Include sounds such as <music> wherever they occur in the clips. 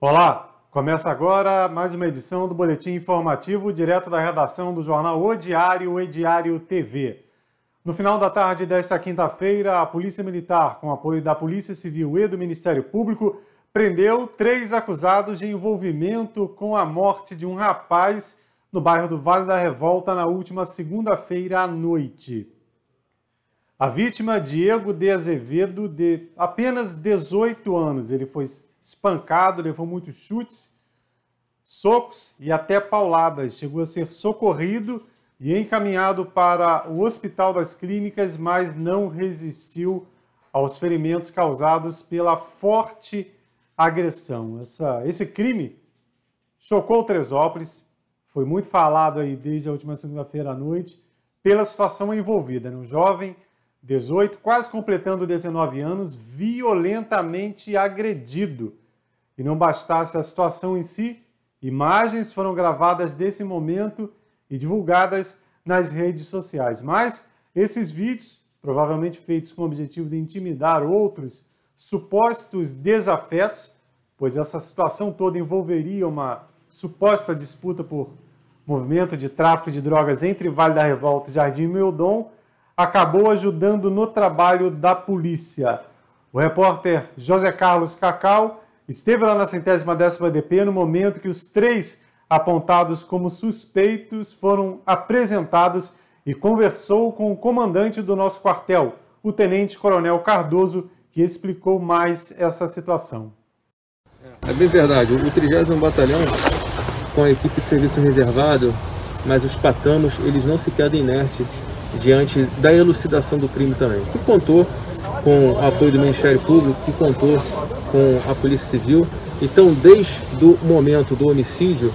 Olá, começa agora mais uma edição do Boletim Informativo, direto da redação do jornal O Diário, e Diário TV. No final da tarde desta quinta-feira, a Polícia Militar, com apoio da Polícia Civil e do Ministério Público, prendeu três acusados de envolvimento com a morte de um rapaz no bairro do Vale da Revolta na última segunda-feira à noite. A vítima, Diego de Azevedo, de apenas 18 anos, ele foi espancado, levou muitos chutes, socos e até pauladas. Chegou a ser socorrido e encaminhado para o Hospital das Clínicas, mas não resistiu aos ferimentos causados pela forte agressão. Essa, esse crime chocou Tresópolis, foi muito falado aí desde a última segunda-feira à noite, pela situação envolvida. no né? Um jovem 18, quase completando 19 anos, violentamente agredido. E não bastasse a situação em si, imagens foram gravadas desse momento e divulgadas nas redes sociais. Mas esses vídeos, provavelmente feitos com o objetivo de intimidar outros supostos desafetos, pois essa situação toda envolveria uma suposta disputa por movimento de tráfico de drogas entre Vale da Revolta e Jardim Meudon, acabou ajudando no trabalho da polícia. O repórter José Carlos Cacau esteve lá na centésima décima DP no momento que os três apontados como suspeitos foram apresentados e conversou com o comandante do nosso quartel, o tenente coronel Cardoso, que explicou mais essa situação. É bem verdade, o 30 Batalhão, com a equipe de serviço reservado, mas os patanos, eles não se quedam inerte diante da elucidação do crime também, que contou com o apoio do Ministério Público, que contou com a Polícia Civil. Então, desde o momento do homicídio,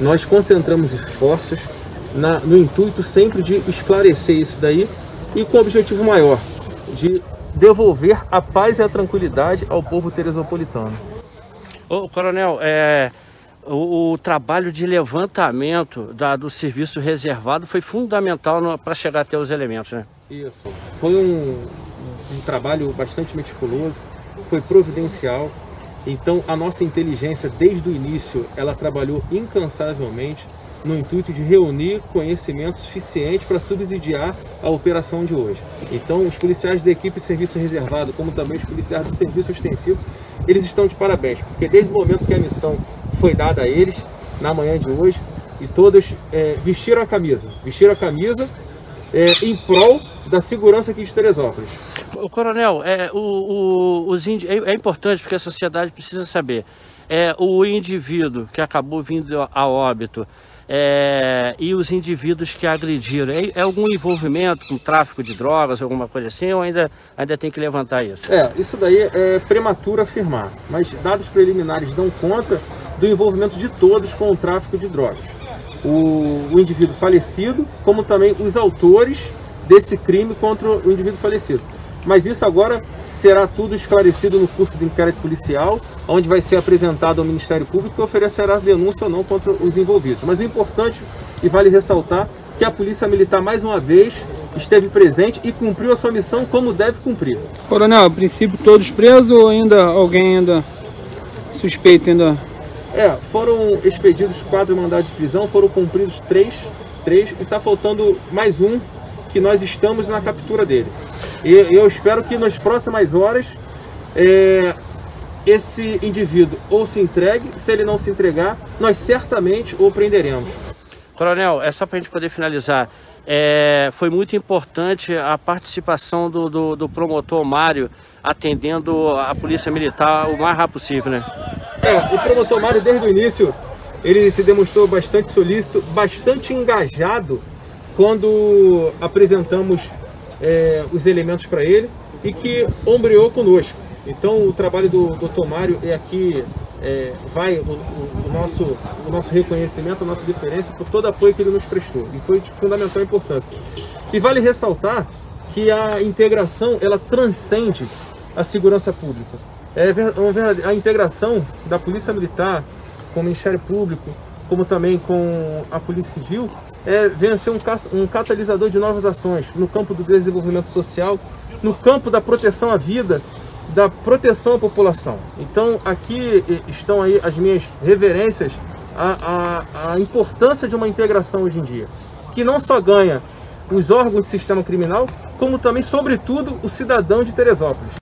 nós concentramos esforços na, no intuito sempre de esclarecer isso daí e com o objetivo maior de devolver a paz e a tranquilidade ao povo teresopolitano. Ô, coronel, é, o, o trabalho de levantamento da, do serviço reservado foi fundamental para chegar até os elementos, né? Isso. Foi um, um trabalho bastante meticuloso, foi providencial. Então, a nossa inteligência, desde o início, ela trabalhou incansavelmente no intuito de reunir conhecimento suficiente para subsidiar a operação de hoje. Então, os policiais da equipe Serviço Reservado, como também os policiais do Serviço Extensivo, eles estão de parabéns, porque desde o momento que a missão foi dada a eles na manhã de hoje e todas é, vestiram a camisa, vestiram a camisa é, em prol da segurança aqui de Teresópolis. O coronel, é, o, o, os é, é importante porque a sociedade precisa saber. É, o indivíduo que acabou vindo a óbito é, e os indivíduos que agrediram, é, é, algum envolvimento com tráfico de drogas, alguma coisa assim, ou ainda, ainda tem que levantar isso? É, isso daí é prematuro afirmar, mas dados preliminares dão conta do envolvimento de todos com o tráfico de drogas. O, o indivíduo falecido, como também os autores desse crime contra o indivíduo falecido. Mas isso agora será tudo esclarecido no curso de inquérito policial, onde vai ser apresentado ao Ministério Público que oferecerá denúncia ou não contra os envolvidos. Mas o importante, e vale ressaltar, que a Polícia Militar, mais uma vez, esteve presente e cumpriu a sua missão como deve cumprir. Coronel, a princípio todos presos ou ainda alguém ainda suspeito ainda é, foram expedidos quatro mandados de prisão, foram cumpridos três, três e está faltando mais um que nós estamos na captura dele. E eu espero que nas próximas horas é, esse indivíduo ou se entregue, se ele não se entregar, nós certamente o prenderemos. Coronel, é só para a gente poder finalizar. É, foi muito importante a participação do, do, do promotor Mário atendendo a polícia militar o mais rápido possível, né? É, o promotor Mário, desde o início, ele se demonstrou bastante solícito, bastante engajado quando apresentamos é, os elementos para ele e que ombreou conosco. Então, o trabalho do, promotor Mário é aqui é, vai o, o, o, nosso, o nosso reconhecimento, a nossa diferença por todo o apoio que ele nos prestou. E foi de fundamental importância. E vale ressaltar que a integração ela transcende a segurança pública. É a integração da Polícia Militar com o Ministério Público, como também com a Polícia Civil, é, a ser um, um catalisador de novas ações no campo do desenvolvimento social, no campo da proteção à vida, da proteção à população. Então aqui estão aí as minhas reverências à, à, à importância de uma integração hoje em dia, que não só ganha os órgãos do sistema criminal, como também, sobretudo, o cidadão de Teresópolis.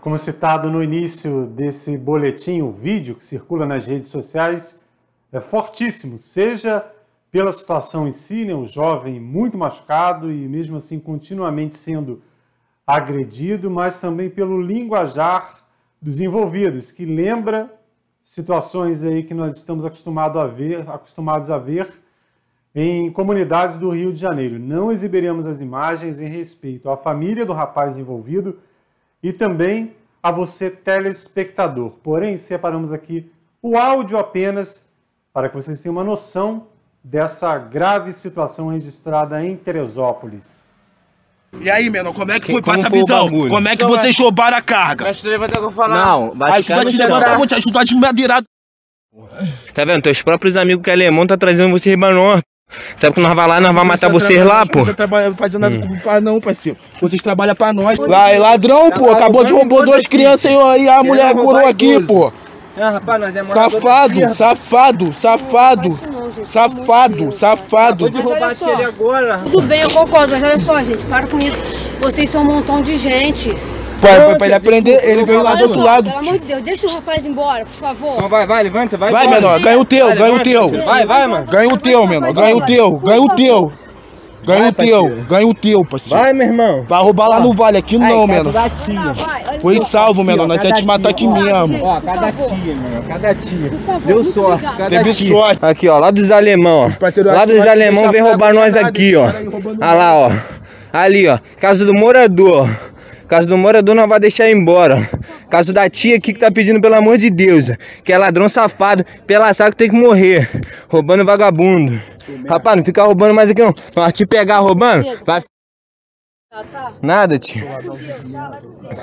Como citado no início desse boletim, o vídeo que circula nas redes sociais é fortíssimo, seja pela situação em si, né, um jovem muito machucado e mesmo assim continuamente sendo agredido, mas também pelo linguajar dos envolvidos, que lembra situações aí que nós estamos acostumados a ver, acostumados a ver em comunidades do Rio de Janeiro. Não exibiremos as imagens em respeito à família do rapaz envolvido e também a você, telespectador. Porém, separamos aqui o áudio apenas para que vocês tenham uma noção dessa grave situação registrada em Teresópolis. E aí, menor, como é que, que foi? Passa a visão. Como é que então, vocês é. roubaram a carga? levanta que eu falar. Não, vai ajuda a te levantar, vou te ajudar a te madeirar. Tá vendo? Teus próprios amigos que é alemão tá trazendo você pra norte. Sabe que nós vamos lá, nós vamos matar você vocês lá, pô. Você trabalha fazendo nada hum. pra não, parceiro. Vocês trabalham pra nós. Lá, é ladrão, pô. Acabou de roubar duas crianças aí a mulher curou aqui, pô. rapaz, nós é safado, safado, safado, não, safado, safado. Tudo bem, eu concordo, mas olha só, gente, para com isso. Vocês são um montão de gente. Pra, pra ele aprender, ele veio lá do outro lado. Pelo amor de Deus, deixa o rapaz embora, por favor. Então vai, vai, levanta, vai. Vai, menor, ganha o teu, ganha o teu. Vai, vai, mano. Ganha o teu, menor, ganha o teu, ganha o teu. Ganha o teu, ganha o teu, parceiro. Vai, meu irmão. Vai roubar lá no vale, aqui não, menor. Foi salvo, menor, nós ia te matar aqui mesmo. Ó, cada tia, menor, cada tia. Deu sorte, cada tia. Aqui, ó, lá dos alemão, ó. Lá dos alemão vem roubar nós aqui, ó. Ah lá, ó. Ali, ó. Casa do morador, ó. Caso do morador não vai deixar embora. Caso da tia aqui que tá pedindo, pelo amor de Deus, que é ladrão safado, pela saco tem que morrer. Roubando vagabundo. Rapaz, não fica roubando mais aqui não. Vai te pegar roubando, vai... Nada, tio.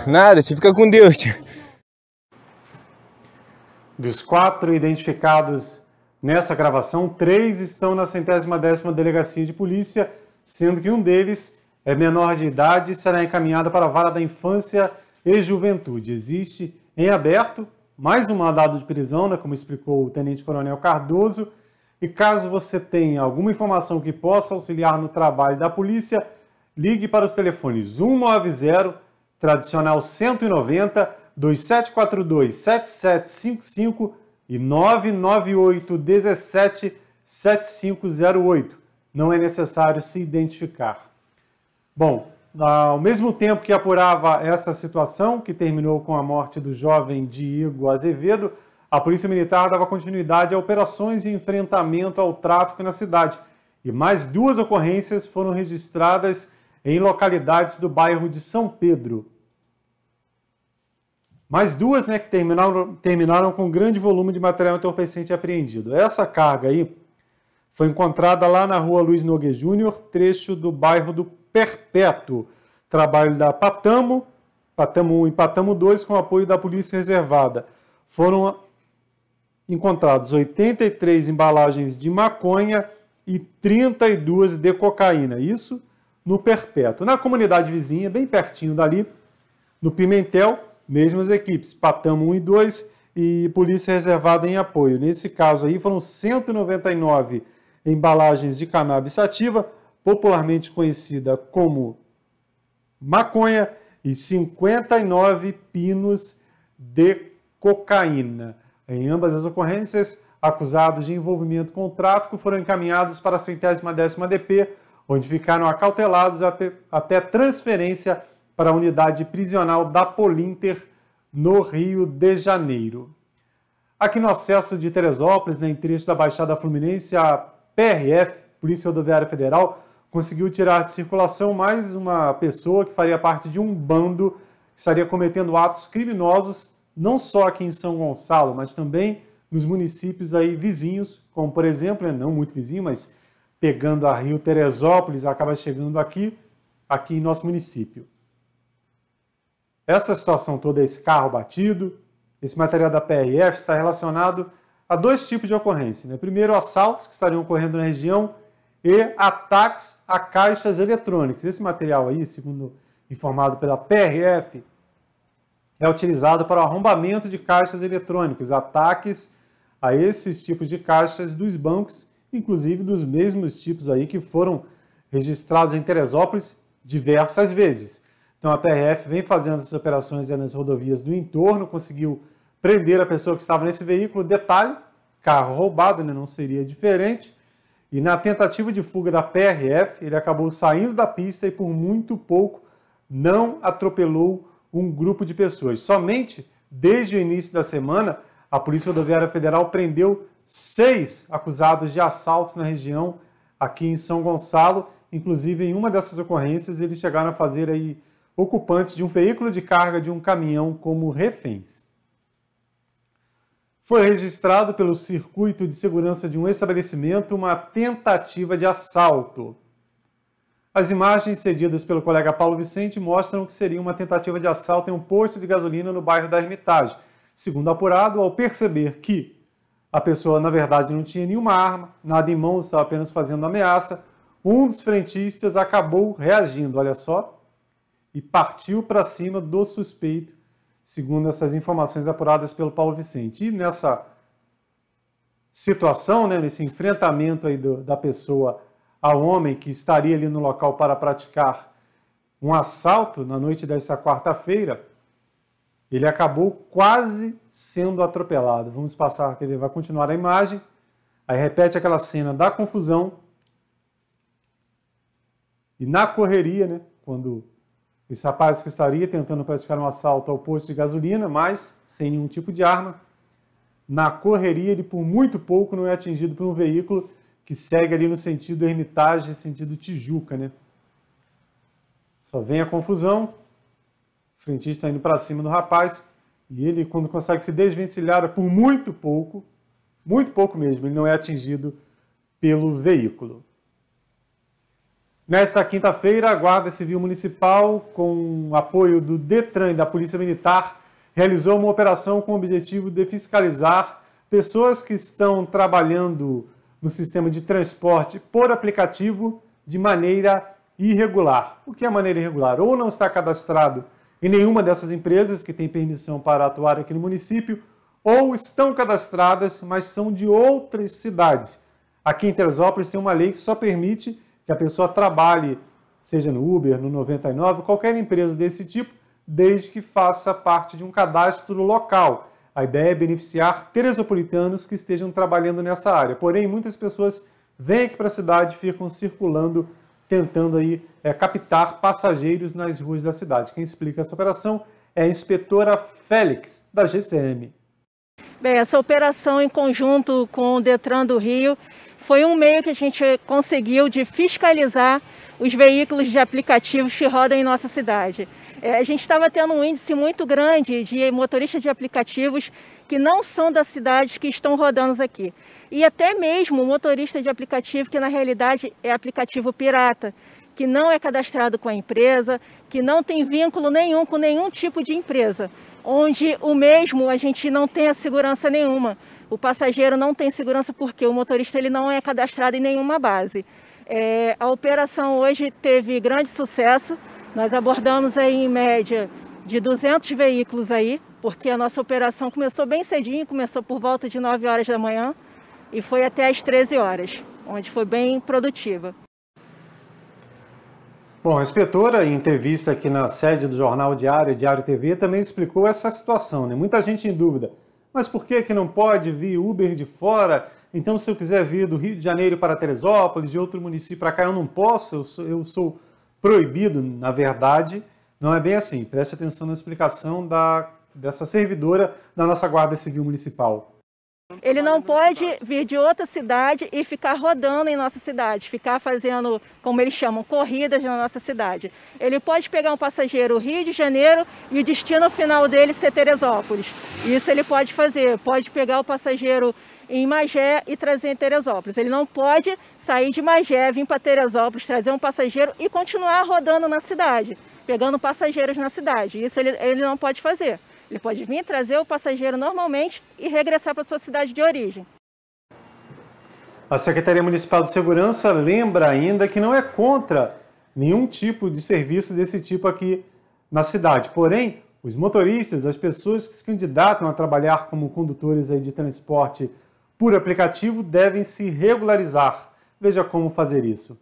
Nada, tio. Fica com Deus, tio. Dos quatro identificados nessa gravação, três estão na centésima décima delegacia de polícia, sendo que um deles é menor de idade será encaminhada para a vara da infância e juventude. Existe em aberto mais um mandado de prisão, né, como explicou o Tenente Coronel Cardoso. E caso você tenha alguma informação que possa auxiliar no trabalho da polícia, ligue para os telefones 190, tradicional 190, 2742 7755 e 998 17 7508. Não é necessário se identificar. Bom, ao mesmo tempo que apurava essa situação, que terminou com a morte do jovem Diego Azevedo, a Polícia Militar dava continuidade a operações de enfrentamento ao tráfico na cidade. E mais duas ocorrências foram registradas em localidades do bairro de São Pedro. Mais duas né, que terminaram, terminaram com um grande volume de material entorpecente apreendido. Essa carga aí foi encontrada lá na rua Luiz Nogue Júnior, trecho do bairro do perpétuo. Trabalho da Patamo, Patamo 1 e Patamo 2, com apoio da Polícia Reservada. Foram encontrados 83 embalagens de maconha e 32 de cocaína. Isso no Perpétuo. Na comunidade vizinha, bem pertinho dali, no Pimentel, mesmas equipes, Patamo 1 e 2 e Polícia Reservada em apoio. Nesse caso aí foram 199 embalagens de cannabis popularmente conhecida como maconha, e 59 pinos de cocaína. Em ambas as ocorrências, acusados de envolvimento com o tráfico foram encaminhados para a centésima décima DP, onde ficaram acautelados até, até transferência para a unidade prisional da Polinter, no Rio de Janeiro. Aqui no acesso de Teresópolis, na né, da Baixada Fluminense, a PRF, Polícia Rodoviária Federal, conseguiu tirar de circulação mais uma pessoa que faria parte de um bando que estaria cometendo atos criminosos não só aqui em São Gonçalo, mas também nos municípios aí vizinhos, como por exemplo, né, não muito vizinho, mas pegando a Rio Teresópolis, acaba chegando aqui, aqui em nosso município. Essa situação toda, esse carro batido, esse material da PRF está relacionado a dois tipos de ocorrência. Né? Primeiro, assaltos que estariam ocorrendo na região e ataques a caixas eletrônicas. Esse material aí, segundo informado pela PRF, é utilizado para o arrombamento de caixas eletrônicas, ataques a esses tipos de caixas dos bancos, inclusive dos mesmos tipos aí que foram registrados em Teresópolis diversas vezes. Então a PRF vem fazendo essas operações nas rodovias do entorno, conseguiu prender a pessoa que estava nesse veículo. Detalhe, carro roubado, né? não seria diferente e na tentativa de fuga da PRF, ele acabou saindo da pista e por muito pouco não atropelou um grupo de pessoas. Somente desde o início da semana, a Polícia Rodoviária Federal prendeu seis acusados de assaltos na região aqui em São Gonçalo. Inclusive, em uma dessas ocorrências, eles chegaram a fazer aí ocupantes de um veículo de carga de um caminhão como reféns foi registrado pelo circuito de segurança de um estabelecimento uma tentativa de assalto. As imagens cedidas pelo colega Paulo Vicente mostram que seria uma tentativa de assalto em um posto de gasolina no bairro da Hermitage. Segundo apurado, ao perceber que a pessoa na verdade não tinha nenhuma arma, nada em mãos, estava apenas fazendo ameaça, um dos frentistas acabou reagindo, olha só, e partiu para cima do suspeito segundo essas informações apuradas pelo Paulo Vicente. E nessa situação, né, nesse enfrentamento aí do, da pessoa ao homem que estaria ali no local para praticar um assalto na noite dessa quarta-feira, ele acabou quase sendo atropelado. Vamos passar, ele vai continuar a imagem. Aí repete aquela cena da confusão. E na correria, né, quando esse rapaz que estaria tentando praticar um assalto ao posto de gasolina, mas sem nenhum tipo de arma, na correria ele por muito pouco não é atingido por um veículo que segue ali no sentido Hermitage, sentido Tijuca, né? Só vem a confusão. O frentista tá indo para cima do rapaz e ele, quando consegue se desvencilhar é por muito pouco, muito pouco mesmo, ele não é atingido pelo veículo. Nesta quinta-feira, a Guarda Civil Municipal, com apoio do Detran e da Polícia Militar, realizou uma operação com o objetivo de fiscalizar pessoas que estão trabalhando no sistema de transporte por aplicativo de maneira irregular. O que é maneira irregular? Ou não está cadastrado em nenhuma dessas empresas que tem permissão para atuar aqui no município, ou estão cadastradas, mas são de outras cidades. Aqui em Teresópolis tem uma lei que só permite que a pessoa trabalhe, seja no Uber, no 99, qualquer empresa desse tipo, desde que faça parte de um cadastro local. A ideia é beneficiar teresopolitanos que estejam trabalhando nessa área. Porém, muitas pessoas vêm aqui para a cidade e ficam circulando, tentando aí é, captar passageiros nas ruas da cidade. Quem explica essa operação é a inspetora Félix, da GCM. Bem, essa operação em conjunto com o Detran do Rio foi um meio que a gente conseguiu de fiscalizar os veículos de aplicativos que rodam em nossa cidade. É, a gente estava tendo um índice muito grande de motoristas de aplicativos que não são das cidades que estão rodando aqui. E até mesmo motorista de aplicativo que na realidade é aplicativo pirata, que não é cadastrado com a empresa, que não tem vínculo nenhum com nenhum tipo de empresa, onde o mesmo a gente não tem a segurança nenhuma o passageiro não tem segurança porque o motorista ele não é cadastrado em nenhuma base. É, a operação hoje teve grande sucesso. Nós abordamos aí em média de 200 veículos aí, porque a nossa operação começou bem cedinho, começou por volta de 9 horas da manhã e foi até às 13 horas, onde foi bem produtiva. Bom, a inspetora, em entrevista aqui na sede do Jornal Diário, Diário TV, também explicou essa situação, né? Muita gente em dúvida. Mas por que, que não pode vir Uber de fora? Então, se eu quiser vir do Rio de Janeiro para Teresópolis, de outro município para cá, eu não posso, eu sou, eu sou proibido, na verdade. Não é bem assim. Preste atenção na explicação da, dessa servidora da nossa Guarda Civil Municipal. Ele não pode vir de outra cidade e ficar rodando em nossa cidade, ficar fazendo, como eles chamam, corridas na nossa cidade. Ele pode pegar um passageiro Rio de Janeiro e o destino final dele ser Teresópolis. Isso ele pode fazer, pode pegar o passageiro em Magé e trazer em Teresópolis. Ele não pode sair de Magé, vir para Teresópolis, trazer um passageiro e continuar rodando na cidade, pegando passageiros na cidade. Isso ele, ele não pode fazer. Ele pode vir trazer o passageiro normalmente e regressar para sua cidade de origem. A Secretaria Municipal de Segurança lembra ainda que não é contra nenhum tipo de serviço desse tipo aqui na cidade. Porém, os motoristas, as pessoas que se candidatam a trabalhar como condutores de transporte por aplicativo devem se regularizar. Veja como fazer isso.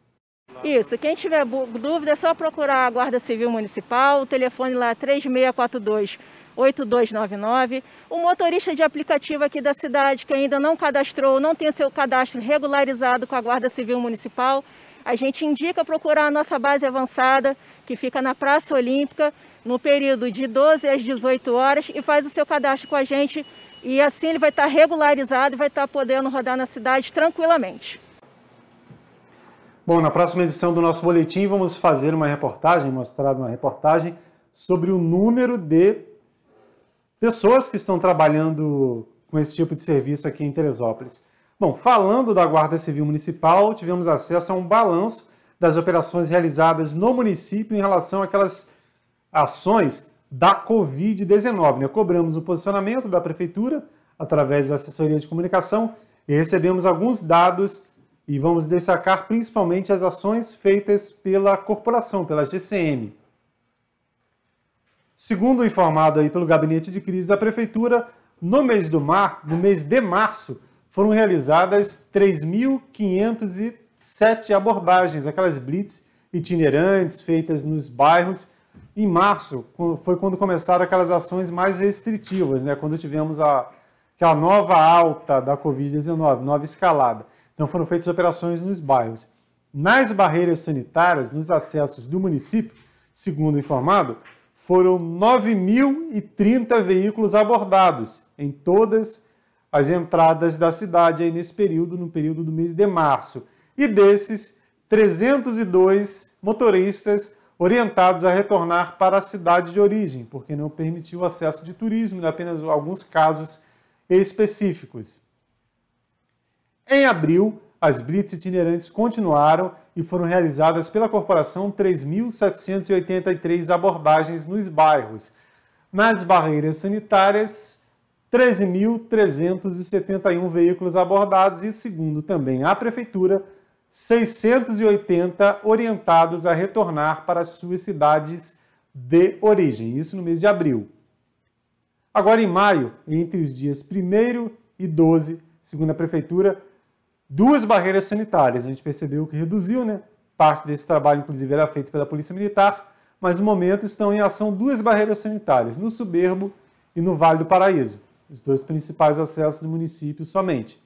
Isso, quem tiver dúvida é só procurar a Guarda Civil Municipal, o telefone lá é 3642 8299. O motorista de aplicativo aqui da cidade que ainda não cadastrou, não tem seu cadastro regularizado com a Guarda Civil Municipal, a gente indica procurar a nossa base avançada, que fica na Praça Olímpica, no período de 12 às 18 horas, e faz o seu cadastro com a gente. E assim ele vai estar regularizado e vai estar podendo rodar na cidade tranquilamente. Bom, na próxima edição do nosso boletim vamos fazer uma reportagem, mostrar uma reportagem sobre o número de pessoas que estão trabalhando com esse tipo de serviço aqui em Teresópolis. Bom, falando da Guarda Civil Municipal, tivemos acesso a um balanço das operações realizadas no município em relação àquelas ações da Covid-19. Né? Cobramos o um posicionamento da Prefeitura através da assessoria de comunicação e recebemos alguns dados e vamos destacar principalmente as ações feitas pela corporação, pela GCM. Segundo informado aí pelo gabinete de crise da prefeitura, no mês do mar, no mês de março, foram realizadas 3.507 abordagens, aquelas blitz itinerantes feitas nos bairros. Em março foi quando começaram aquelas ações mais restritivas, né? Quando tivemos a aquela nova alta da Covid-19, nova escalada. Então foram feitas operações nos bairros. Nas barreiras sanitárias, nos acessos do município, segundo informado, foram 9.030 veículos abordados em todas as entradas da cidade aí nesse período, no período do mês de março. E desses, 302 motoristas orientados a retornar para a cidade de origem, porque não permitiu o acesso de turismo, né? apenas alguns casos específicos. Em abril, as blitz itinerantes continuaram e foram realizadas pela corporação 3.783 abordagens nos bairros. Nas barreiras sanitárias, 13.371 veículos abordados e, segundo também a prefeitura, 680 orientados a retornar para suas cidades de origem. Isso no mês de abril. Agora, em maio, entre os dias 1 e 12, segundo a prefeitura, duas barreiras sanitárias. A gente percebeu que reduziu, né? Parte desse trabalho, inclusive, era feito pela Polícia Militar, mas no momento estão em ação duas barreiras sanitárias, no Soberbo e no Vale do Paraíso, os dois principais acessos do município somente.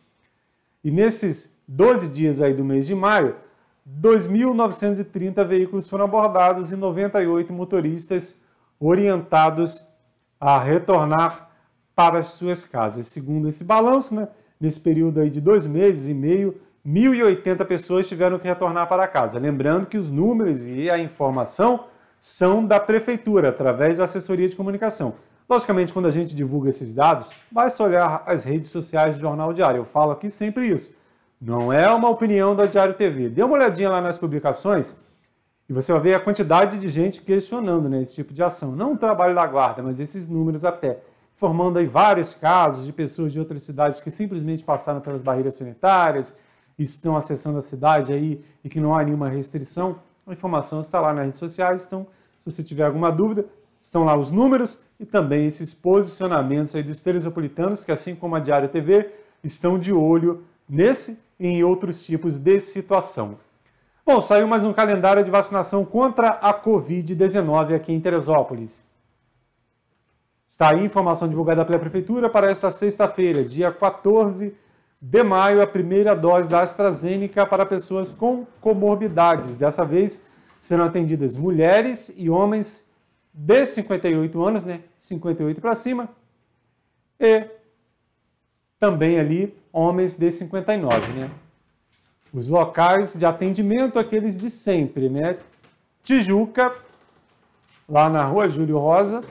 E nesses 12 dias aí do mês de maio, 2.930 veículos foram abordados e 98 motoristas orientados a retornar para as suas casas. Segundo esse balanço, né, nesse período aí de dois meses e meio, 1.080 pessoas tiveram que retornar para casa. Lembrando que os números e a informação são da prefeitura, através da assessoria de comunicação. Logicamente, quando a gente divulga esses dados, basta olhar as redes sociais do Jornal Diário. Eu falo aqui sempre isso. Não é uma opinião da Diário TV. Dê uma olhadinha lá nas publicações e você vai ver a quantidade de gente questionando né, esse tipo de ação. Não o trabalho da guarda, mas esses números até formando aí vários casos de pessoas de outras cidades que simplesmente passaram pelas barreiras sanitárias, estão acessando a cidade aí e que não há nenhuma restrição. A informação está lá nas redes sociais, então se você tiver alguma dúvida, estão lá os números e também esses posicionamentos aí dos teresopolitanos, que assim como a Diário TV, estão de olho nesse e em outros tipos de situação. Bom, saiu mais um calendário de vacinação contra a Covid-19 aqui em Teresópolis. Está aí informação divulgada pela Prefeitura para esta sexta-feira, dia 14 de maio, a primeira dose da AstraZeneca para pessoas com comorbidades. Dessa vez serão atendidas mulheres e homens de 58 anos, né? 58 para cima, e também ali homens de 59, né? Os locais de atendimento, aqueles de sempre, né? Tijuca, lá na rua Júlio Rosa,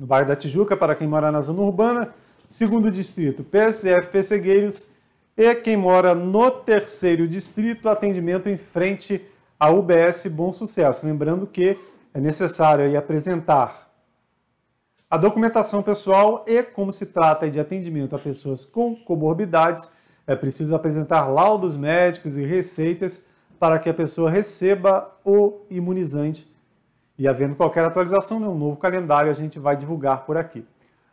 no bairro da Tijuca, para quem mora na zona urbana. Segundo distrito, PSF Pessegueiros. E quem mora no terceiro distrito, atendimento em frente à UBS Bom Sucesso. Lembrando que é necessário apresentar a documentação pessoal e, como se trata de atendimento a pessoas com comorbidades, é preciso apresentar laudos médicos e receitas para que a pessoa receba o imunizante e havendo qualquer atualização, né, um novo calendário, a gente vai divulgar por aqui.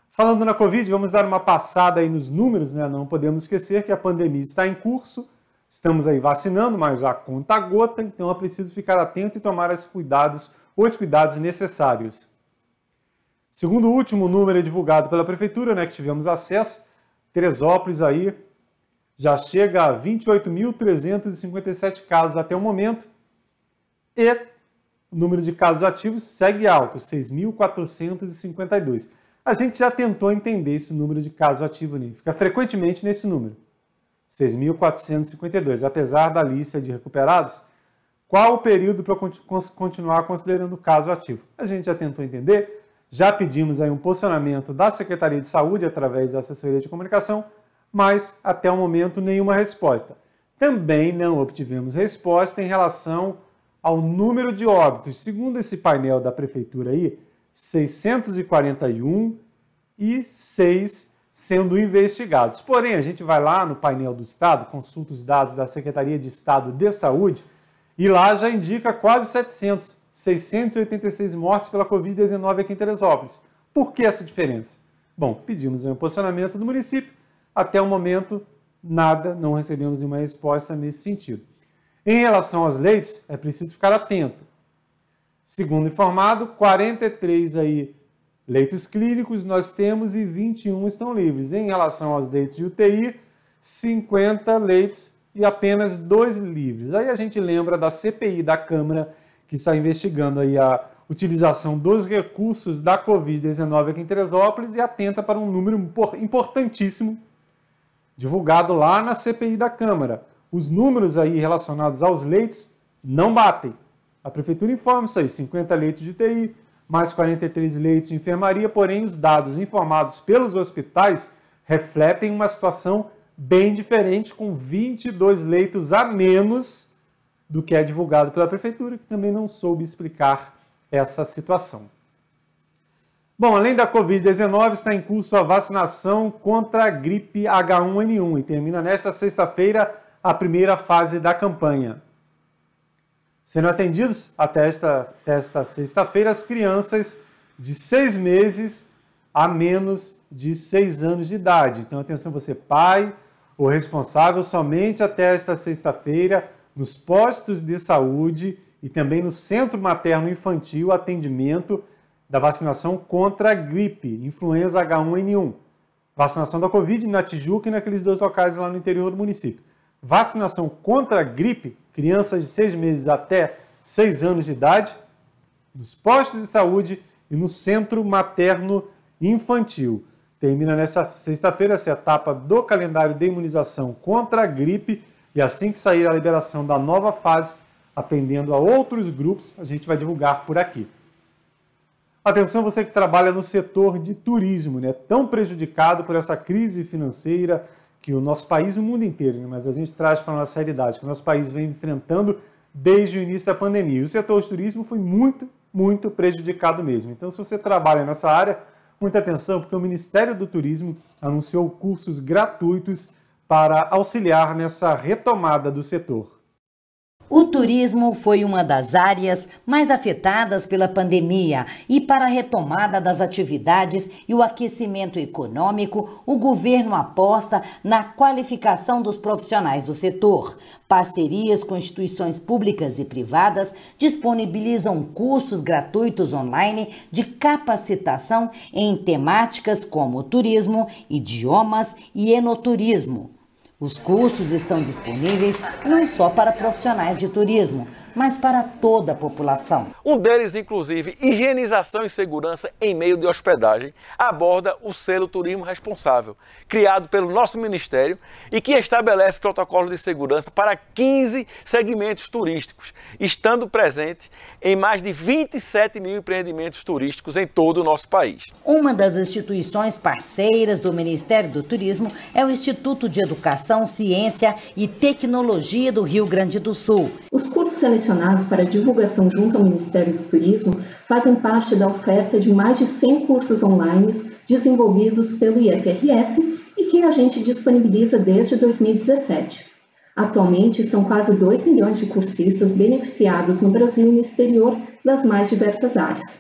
Falando na Covid, vamos dar uma passada aí nos números, né? Não podemos esquecer que a pandemia está em curso, estamos aí vacinando, mas a conta gota, então é preciso ficar atento e tomar os cuidados, os cuidados necessários. Segundo o último número divulgado pela prefeitura, né, que tivemos acesso, Teresópolis aí já chega a 28.357 casos até o momento e número de casos ativos segue alto, 6.452. A gente já tentou entender esse número de casos ativos, né? fica frequentemente nesse número, 6.452. Apesar da lista de recuperados, qual o período para continuar considerando o caso ativo? A gente já tentou entender, já pedimos aí um posicionamento da Secretaria de Saúde através da assessoria de comunicação, mas até o momento nenhuma resposta. Também não obtivemos resposta em relação ao número de óbitos. Segundo esse painel da prefeitura aí, 641 e 6 sendo investigados. Porém, a gente vai lá no painel do Estado, consulta os dados da Secretaria de Estado de Saúde e lá já indica quase 700, 686 mortes pela Covid-19 aqui em Teresópolis. Por que essa diferença? Bom, pedimos um posicionamento do município, até o momento nada, não recebemos nenhuma resposta nesse sentido. Em relação às leitos, é preciso ficar atento. Segundo informado, 43 aí leitos clínicos nós temos e 21 estão livres. Em relação aos leitos de UTI, 50 leitos e apenas dois livres. Aí a gente lembra da CPI da Câmara que está investigando aí a utilização dos recursos da Covid-19 aqui em Teresópolis e atenta para um número importantíssimo divulgado lá na CPI da Câmara os números aí relacionados aos leitos não batem. A prefeitura informa isso aí, 50 leitos de TI, mais 43 leitos de enfermaria, porém os dados informados pelos hospitais refletem uma situação bem diferente, com 22 leitos a menos do que é divulgado pela prefeitura, que também não soube explicar essa situação. Bom, além da Covid-19, está em curso a vacinação contra a gripe H1N1 e termina nesta sexta-feira a primeira fase da campanha. Sendo atendidos até esta, esta sexta-feira as crianças de seis meses a menos de seis anos de idade. Então, atenção, você, pai ou responsável, somente até esta sexta-feira, nos postos de saúde e também no Centro Materno Infantil, atendimento da vacinação contra a gripe, influenza H1N1, vacinação da Covid na Tijuca e naqueles dois locais lá no interior do município. Vacinação contra a gripe, crianças de 6 meses até 6 anos de idade, nos postos de saúde e no centro materno infantil. Termina nesta sexta-feira essa etapa do calendário de imunização contra a gripe e assim que sair a liberação da nova fase, atendendo a outros grupos, a gente vai divulgar por aqui. Atenção você que trabalha no setor de turismo, né? Tão prejudicado por essa crise financeira, que o nosso país e o mundo inteiro, né? mas a gente traz para a nossa realidade, que o nosso país vem enfrentando desde o início da pandemia. E o setor de turismo foi muito, muito prejudicado mesmo. Então, se você trabalha nessa área, muita atenção, porque o Ministério do Turismo anunciou cursos gratuitos para auxiliar nessa retomada do setor. O turismo foi uma das áreas mais afetadas pela pandemia e para a retomada das atividades e o aquecimento econômico, o governo aposta na qualificação dos profissionais do setor. Parcerias com instituições públicas e privadas disponibilizam cursos gratuitos online de capacitação em temáticas como turismo, idiomas e enoturismo. Os cursos estão disponíveis não só para profissionais de turismo, mas para toda a população. Um deles, inclusive, higienização e segurança em meio de hospedagem, aborda o selo Turismo Responsável, criado pelo nosso Ministério e que estabelece protocolos de segurança para 15 segmentos turísticos, estando presente em mais de 27 mil empreendimentos turísticos em todo o nosso país. Uma das instituições parceiras do Ministério do Turismo é o Instituto de Educação, Ciência e Tecnologia do Rio Grande do Sul. Os cursos selecionados para divulgação junto ao Ministério do Turismo fazem parte da oferta de mais de 100 cursos online desenvolvidos pelo IFRS e que a gente disponibiliza desde 2017. Atualmente, são quase 2 milhões de cursistas beneficiados no Brasil e no exterior das mais diversas áreas.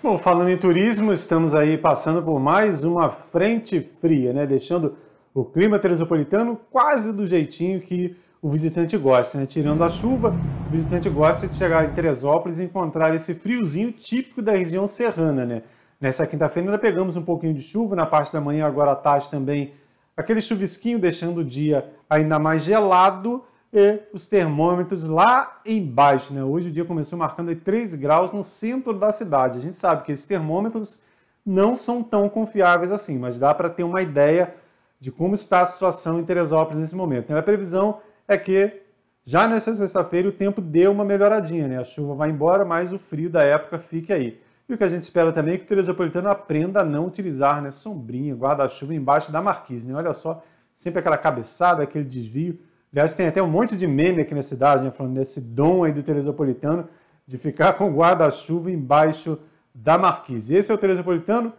Bom, falando em turismo, estamos aí passando por mais uma frente fria, né? Deixando o clima teresopolitano quase do jeitinho que o visitante gosta, né? Tirando a chuva, o visitante gosta de chegar em Teresópolis e encontrar esse friozinho típico da região serrana, né? Nessa quinta-feira ainda pegamos um pouquinho de chuva, na parte da manhã, agora à tarde também, aquele chuvisquinho deixando o dia ainda mais gelado e os termômetros lá embaixo, né? Hoje o dia começou marcando 3 graus no centro da cidade. A gente sabe que esses termômetros não são tão confiáveis assim, mas dá para ter uma ideia de como está a situação em Teresópolis nesse momento. Né? A previsão é que já nessa sexta-feira o tempo deu uma melhoradinha, né? A chuva vai embora, mas o frio da época fica aí. E o que a gente espera também é que o Teresopolitano aprenda a não utilizar né, sombrinha, guarda-chuva embaixo da marquise. Né? Olha só, sempre aquela cabeçada, aquele desvio. Aliás, tem até um monte de meme aqui na cidade, né, falando desse dom aí do Teresopolitano de ficar com guarda-chuva embaixo da marquise. Esse é o Teresopolitano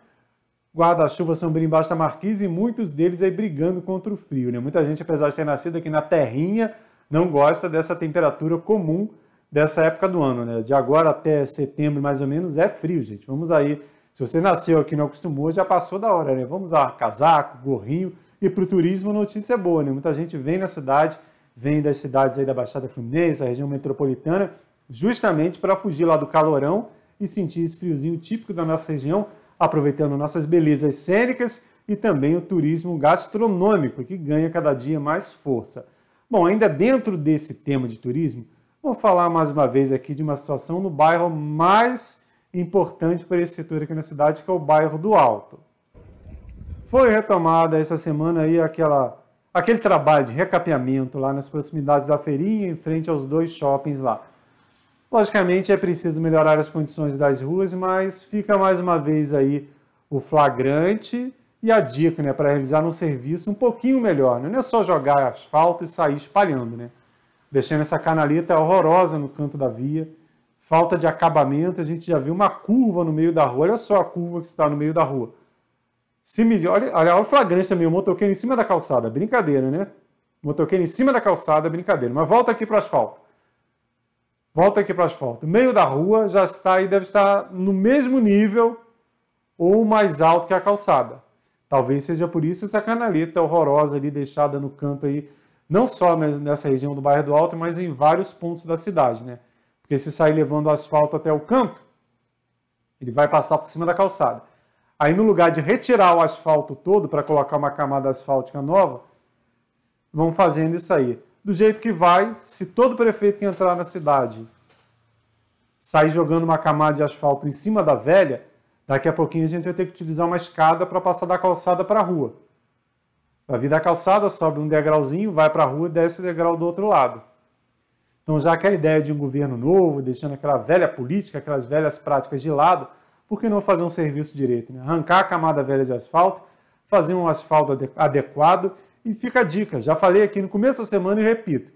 guarda-chuva sombrio embaixo da marquise e muitos deles aí brigando contra o frio. Né? Muita gente, apesar de ter nascido aqui na terrinha, não gosta dessa temperatura comum dessa época do ano. Né? De agora até setembro, mais ou menos, é frio, gente. Vamos aí. Se você nasceu aqui e não acostumou, já passou da hora, né? Vamos lá, casaco, gorrinho. E para o turismo, notícia boa, né? Muita gente vem na cidade, vem das cidades aí da Baixada Fluminense, da região metropolitana, justamente para fugir lá do calorão e sentir esse friozinho típico da nossa região, aproveitando nossas belezas cênicas e também o turismo gastronômico, que ganha cada dia mais força. Bom, ainda dentro desse tema de turismo, vou falar mais uma vez aqui de uma situação no bairro mais importante para esse setor aqui na cidade, que é o bairro do Alto. Foi retomada essa semana aí aquela, aquele trabalho de recapeamento lá nas proximidades da feirinha, em frente aos dois shoppings lá. Logicamente é preciso melhorar as condições das ruas, mas fica mais uma vez aí o flagrante e a dica né, para realizar um serviço um pouquinho melhor. Né? Não é só jogar asfalto e sair espalhando, né? deixando essa canaleta horrorosa no canto da via, falta de acabamento, a gente já viu uma curva no meio da rua, olha só a curva que está no meio da rua. Se me, olha, olha o flagrante também, o motoqueiro em cima da calçada, brincadeira, né? Motoqueiro em cima da calçada, brincadeira. Mas volta aqui para o asfalto. Volta aqui para o asfalto. Meio da rua já está aí, deve estar no mesmo nível ou mais alto que a calçada. Talvez seja por isso essa canaleta horrorosa ali deixada no canto aí, não só nessa região do bairro do Alto, mas em vários pontos da cidade, né? Porque se sair levando o asfalto até o canto, ele vai passar por cima da calçada. Aí no lugar de retirar o asfalto todo para colocar uma camada asfáltica nova, vão fazendo isso aí do jeito que vai, se todo prefeito que entrar na cidade sair jogando uma camada de asfalto em cima da velha, daqui a pouquinho a gente vai ter que utilizar uma escada para passar da calçada para a rua. Vai vir da calçada, sobe um degrauzinho, vai para a rua e desce o degrau do outro lado. Então, já que a ideia é de um governo novo, deixando aquela velha política, aquelas velhas práticas de lado, por que não fazer um serviço direito? Né? Arrancar a camada velha de asfalto, fazer um asfalto adequado e fica a dica, já falei aqui no começo da semana e repito.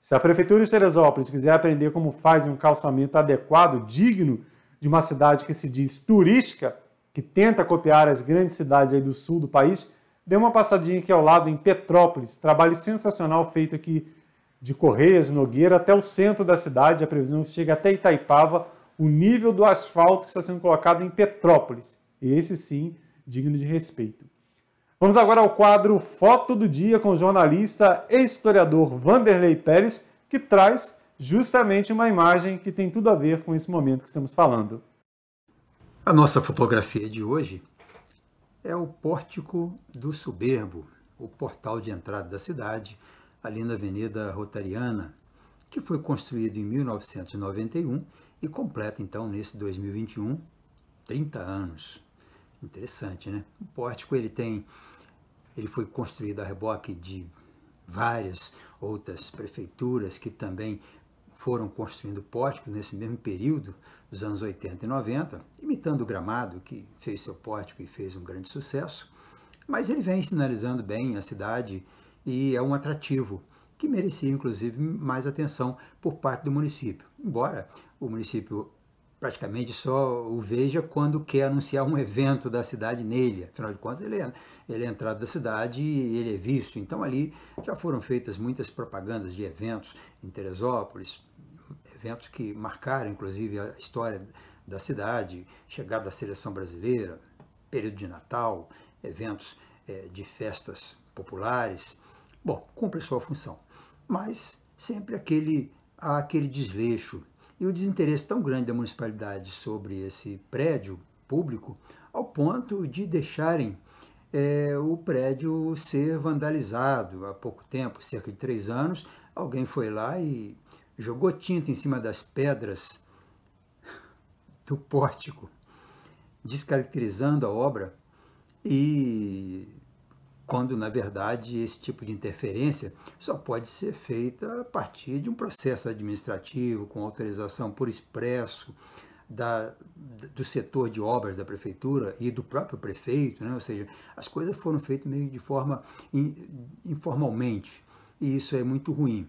Se a Prefeitura de Teresópolis quiser aprender como faz um calçamento adequado, digno de uma cidade que se diz turística, que tenta copiar as grandes cidades aí do sul do país, dê uma passadinha aqui ao lado em Petrópolis. Trabalho sensacional feito aqui de Correias, Nogueira até o centro da cidade. A previsão chega até Itaipava. O nível do asfalto que está sendo colocado é em Petrópolis. Esse sim, digno de respeito. Vamos agora ao quadro Foto do Dia com o jornalista e historiador Vanderlei Pérez, que traz justamente uma imagem que tem tudo a ver com esse momento que estamos falando. A nossa fotografia de hoje é o Pórtico do Soberbo, o portal de entrada da cidade, ali na Avenida Rotariana, que foi construído em 1991 e completa então nesse 2021 30 anos. Interessante, né? O pórtico ele tem, ele foi construído a reboque de várias outras prefeituras que também foram construindo pórticos nesse mesmo período, dos anos 80 e 90, imitando o Gramado, que fez seu pórtico e fez um grande sucesso. Mas ele vem sinalizando bem a cidade e é um atrativo que merecia, inclusive, mais atenção por parte do município. Embora o município praticamente só o veja quando quer anunciar um <laughs> evento da cidade nele. Afinal de contas, ele é, ele é entrado da cidade e ele é visto. Então, ali já foram feitas muitas propagandas de eventos em Teresópolis, eventos que marcaram, inclusive, a história da cidade, chegada da seleção brasileira, período de Natal, eventos é, de festas populares. Bom, cumpre sua função, mas sempre aquele, há aquele desleixo e o desinteresse tão grande da municipalidade sobre esse prédio público, ao ponto de deixarem é, o prédio ser vandalizado há pouco tempo, cerca de três anos. Alguém foi lá e jogou tinta em cima das pedras do pórtico, descaracterizando a obra e quando na verdade esse tipo de interferência só pode ser feita a partir de um processo administrativo com autorização por expresso da, do setor de obras da prefeitura e do próprio prefeito, né? ou seja, as coisas foram feitas meio de forma in, informalmente e isso é muito ruim.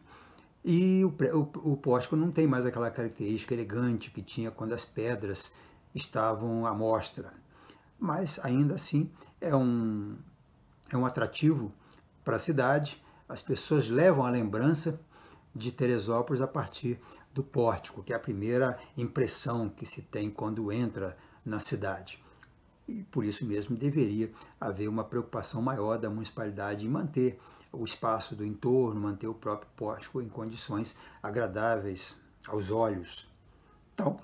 E o, o, o pórtico não tem mais aquela característica elegante que tinha quando as pedras estavam à mostra, mas ainda assim é um, é um atrativo para a cidade. As pessoas levam a lembrança de Teresópolis a partir do pórtico, que é a primeira impressão que se tem quando entra na cidade. E por isso mesmo deveria haver uma preocupação maior da municipalidade em manter o espaço do entorno, manter o próprio pórtico em condições agradáveis aos olhos. Então,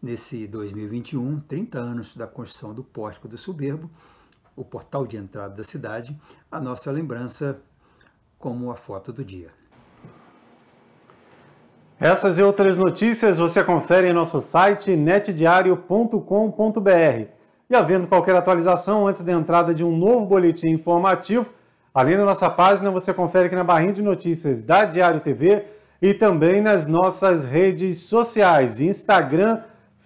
nesse 2021, 30 anos da construção do pórtico do Soberbo, o portal de entrada da cidade, a nossa lembrança como a foto do dia. Essas e outras notícias você confere em nosso site netdiario.com.br. E havendo qualquer atualização antes da entrada de um novo boletim informativo, além da nossa página, você confere aqui na barrinha de notícias da Diário TV e também nas nossas redes sociais, Instagram,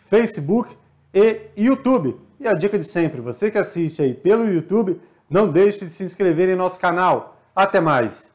Facebook e YouTube. E a dica de sempre, você que assiste aí pelo YouTube, não deixe de se inscrever em nosso canal. Até mais!